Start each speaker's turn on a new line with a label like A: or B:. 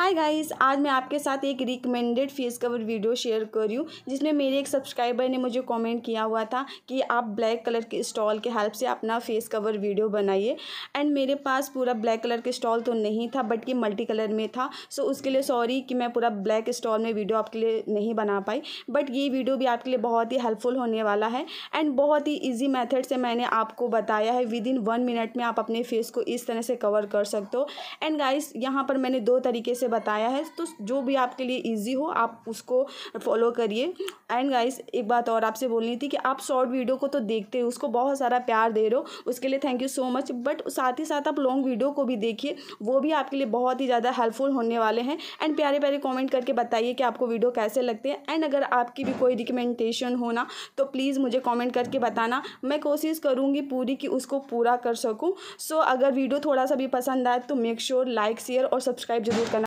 A: hi guys आज मैं आपके साथ एक recommended face cover video share कर रही हूँ जिसमें मेरे एक सब्सक्राइबर ने मुझे कमेंट किया हुआ था कि आप ब्लैक कलर के स्टॉल के हेल्प से अपना फेस कवर वीडियो बनाइए एंड मेरे पास पूरा ब्लैक कलर के स्टॉल तो नहीं था बट कि मल्टी कलर में था सो उसके लिए सॉरी कि मैं पूरा ब्लैक स्टॉल में वीडियो आपके लिए नहीं बना पाई बट ये वीडियो भी आपके लिए बहुत ही हेल्पफुल होने वाला है एंड बहुत ही ईजी मैथड से मैंने आपको बताया है विद इन वन मिनट में आप अपने फेस को इस तरह से कवर कर सकते हो एंड गाइस यहाँ पर मैंने दो तरीके से बताया है तो जो भी आपके लिए ईजी हो आप उसको फॉलो करिए एंड गाइस एक बात और आपसे बोलनी थी कि आप शॉर्ट वीडियो को तो देखते हो उसको बहुत सारा प्यार दे रहे हो उसके लिए thank you so much but साथ ही साथ आप लॉन्ग वीडियो को भी देखिए वो भी आपके लिए बहुत ही ज़्यादा हेल्पफुल होने वाले हैं एंड प्यारे प्यारे कमेंट करके बताइए कि आपको वीडियो कैसे लगते हैं एंड अगर आपकी भी कोई रिकमेंडेशन हो ना तो प्लीज़ मुझे कॉमेंट करके बताना मैं कोशिश करूँगी पूरी कि उसको पूरा कर सकूँ सो so, अगर वीडियो थोड़ा सा भी पसंद आए तो मेक श्योर लाइक शेयर और सब्सक्राइब जरूर करना